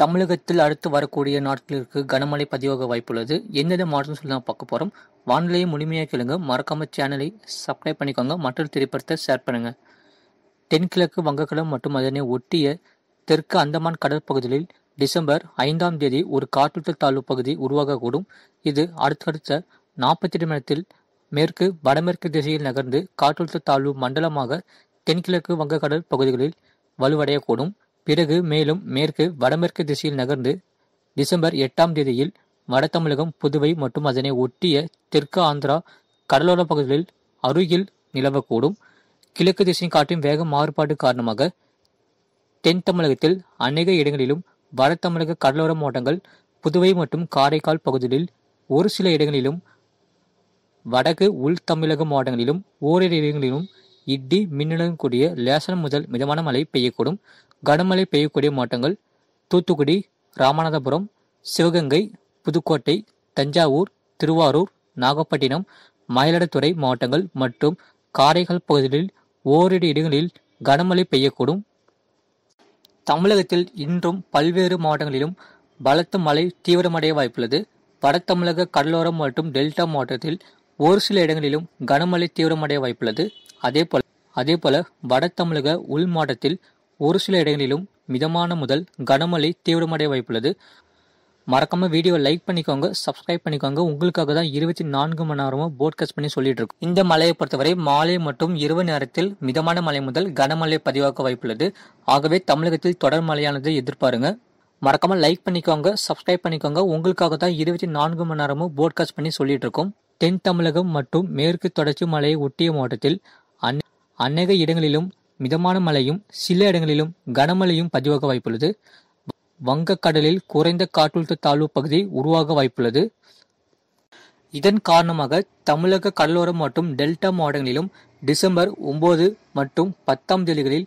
தமிழகத்தில் அடுத்து வரக்கூடிய நாட்களுக்கு கனமழை பதிவாக வாய்ப்புள்ளது எந்தெந்த மாற்றம் சொல்லி நான் பார்க்க போகிறோம் வானிலையை முழுமையாக கேளுங்க மறக்காம சேனலை சப்ஸ்கிரைப் பண்ணிக்கோங்க மற்றொரு திரைப்படத்தை ஷேர் பண்ணுங்கள் தென்கிழக்கு வங்கக்கடல் மற்றும் அதனை ஒட்டிய தெற்கு அந்தமான் கடற்பகுதிகளில் டிசம்பர் ஐந்தாம் தேதி ஒரு காற்றழுத்த தாழ்வு பகுதி உருவாகக்கூடும் இது அடுத்தடுத்த நாற்பத்தி எட்டு நேரத்தில் மேற்கு வடமேற்கு திசையில் நகர்ந்து காற்றழுத்த தாழ்வு மண்டலமாக தென்கிழக்கு வங்கக்கடல் பகுதிகளில் வலுவடையக்கூடும் பிறகு மேலும் மேற்கு வடமேற்கு திசையில் நகர்ந்து டிசம்பர் எட்டாம் தேதியில் வடதமிழகம் புதுவை மற்றும் அதனை ஒட்டிய தெற்கு ஆந்திரா கடலோர பகுதிகளில் அருகில் நிலவக்கூடும் கிழக்கு திசையின் காற்றின் வேக மாறுபாடு காரணமாக தென் தமிழகத்தில் அநேக இடங்களிலும் வட தமிழக கடலோர மாவட்டங்கள் புதுவை மற்றும் காரைக்கால் பகுதிகளில் ஒரு சில இடங்களிலும் வடக்கு உள் தமிழக மாவட்டங்களிலும் ஓரிரு இடங்களிலும் இட்டி மின்னலுடன் கூடிய லேசன் முதல் மிதமான மழை பெய்யக்கூடும் கனமழை பெய்யக்கூடிய மாவட்டங்கள் தூத்துக்குடி ராமநாதபுரம் சிவகங்கை புதுக்கோட்டை தஞ்சாவூர் திருவாரூர் நாகப்பட்டினம் மயிலாடுதுறை மாவட்டங்கள் மற்றும் காரைகள் பகுதிகளில் ஓரிரு இடங்களில் கனமழை பெய்யக்கூடும் தமிழகத்தில் இன்றும் பல்வேறு மாவட்டங்களிலும் பலத்த மழை தீவிரமடைய வாய்ப்புள்ளது வட தமிழக கடலோரம் மற்றும் டெல்டா மாவட்டத்தில் ஒரு சில இடங்களிலும் கனமழை தீவிரமடைய வாய்ப்புள்ளது அதே போல அதே போல வட தமிழக உள் மாவட்டத்தில் ஒரு சில இடங்களிலும் மிதமான முதல் கனமழை தீவிரமடைய வாய்ப்புள்ளது மறக்காம வீடியோ லைக் பண்ணிக்கோங்க சப்ஸ்கிரைப் பண்ணிக்கோங்க உங்களுக்காக தான் இருபத்தி நான்கு மணி நேரமும் போட்காஸ்ட் பண்ணி சொல்லிட்டு இருக்கும் இந்த மழையை பொறுத்தவரை மாலை மற்றும் இரவு நேரத்தில் மிதமான மழை முதல் கனமழை பதிவாக்க வாய்ப்புள்ளது ஆகவே தமிழகத்தில் தொடர் மழையானது எதிர்பாருங்க மறக்காம லைக் பண்ணிக்கோங்க சப்ஸ்கிரைப் பண்ணிக்கோங்க உங்களுக்காக தான் இருபத்தி நான்கு மணி நேரமும் போட்காஸ்ட் பண்ணி சொல்லிட்டு இருக்கோம் தென் தமிழகம் மற்றும் மேற்கு தொடர்ச்சி மலையை ஒட்டிய மாவட்டத்தில் அநேக இடங்களிலும் மிதமான மழையும் சில இடங்களிலும் கனமழையும் பதிவாக வாய்ப்புள்ளது வங்கக்கடலில் குறைந்த காற்றழுத்த தாழ்வு பகுதி உருவாக வாய்ப்புள்ளது இதன் காரணமாக தமிழக கடலோரம் மற்றும் டெல்டா மாவட்டங்களிலும் டிசம்பர் ஒன்பது மற்றும் பத்தாம் தேதிகளில்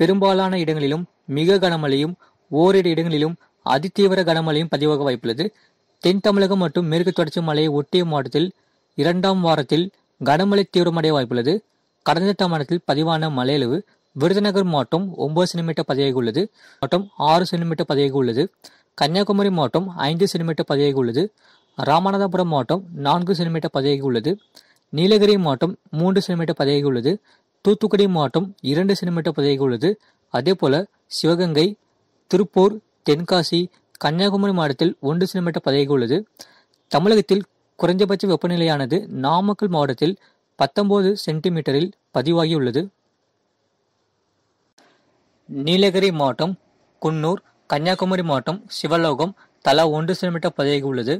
பெரும்பாலான இடங்களிலும் மிக கனமழையும் ஓரிரு இடங்களிலும் அதிதீவிர கனமழையும் பதிவாக வாய்ப்புள்ளது தென் தமிழகம் மற்றும் மேற்கு தொடர்ச்சி மலையை ஒட்டிய மாவட்டத்தில் இரண்டாம் வாரத்தில் கனமழை தீவிரமடைய வாய்ப்புள்ளது கடந்த தமணத்தில் பதிவான மலையளவு விருதுநகர் மாவட்டம் ஒன்பது சென்டிமீட்டர் பதவியாக உள்ளது மாவட்டம் ஆறு சென்டிமீட்டர் பதவியாக உள்ளது கன்னியாகுமரி மாவட்டம் ஐந்து சென்டிமீட்டர் பதவியாக உள்ளது ராமநாதபுரம் மாவட்டம் நான்கு சென்டிமீட்டர் பதவியாக உள்ளது நீலகிரி மாவட்டம் மூன்று சென்டிமீட்டர் பதவியாக உள்ளது தூத்துக்குடி மாவட்டம் இரண்டு சென்டிமீட்டர் பதவியாக உள்ளது அதே போல சிவகங்கை திருப்பூர் தென்காசி கன்னியாகுமரி மாவட்டத்தில் ஒன்று சென்டிமீட்டர் பதவியாக உள்ளது தமிழகத்தில் குறைந்தபட்ச வெப்பநிலையானது நாமக்கல் மாவட்டத்தில் பத்தொம்போது சென்டிமீட்டரில் பதிவாகியுள்ளது நீலகிரி மாவட்டம் குன்னூர் கன்னியாகுமரி மாவட்டம் சிவலோகம் தலா ஒன்று சென்டிமீட்டர் பதிவாகி உள்ளது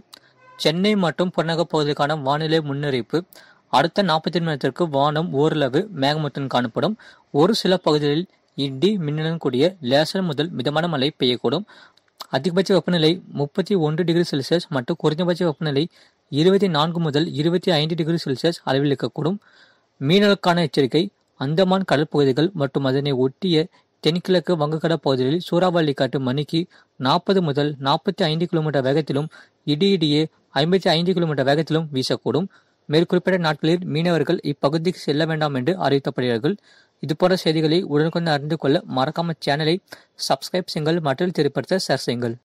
சென்னை மற்றும் புறநகர் பகுதிக்கான வானிலை முன்னறிவிப்பு அடுத்த நாற்பத்தி எட்டு நேரத்திற்கு வானம் ஓரளவு மேகமூட்டம் காணப்படும் ஒரு சில பகுதிகளில் இடி மின்னலுடன் கூடிய லேசர் முதல் மிதமான மழை பெய்யக்கூடும் அதிகபட்ச வெப்பநிலை முப்பத்தி ஒன்று டிகிரி செல்சியஸ் மற்றும் குறைந்தபட்ச வெப்பநிலை இருபத்தி நான்கு முதல் இருபத்தி ஐந்து டிகிரி செல்சியஸ் அளவில் இருக்கக்கூடும் மீனலுக்கான எச்சரிக்கை அந்தமான் கடற்பகுதிகள் மற்றும் அதனை ஒட்டிய தென்கிழக்கு வங்கக்கட பகுதிகளில் சூறாவளி காட்டு மணிக்கு நாற்பது முதல் நாற்பத்தி ஐந்து கிலோமீட்டர் வேகத்திலும் இடி இடியே ஐம்பத்தி ஐந்து கிலோமீட்டர் வேகத்திலும் வீசக்கூடும் மேற்குறிப்பிட்ட நாட்களில் மீனவர்கள் இப்பகுதிக்கு செல்ல வேண்டாம் என்று அறிவிக்கப்படுகிறார்கள் இதுபோன்ற செய்திகளை உடனுக்குடன் அறிந்து கொள்ள மறக்காமல் சேனலை சப்ஸ்கிரைப் செய்யுங்கள் மற்றும் திருப்படுத்த ஷேர் செய்யுங்கள்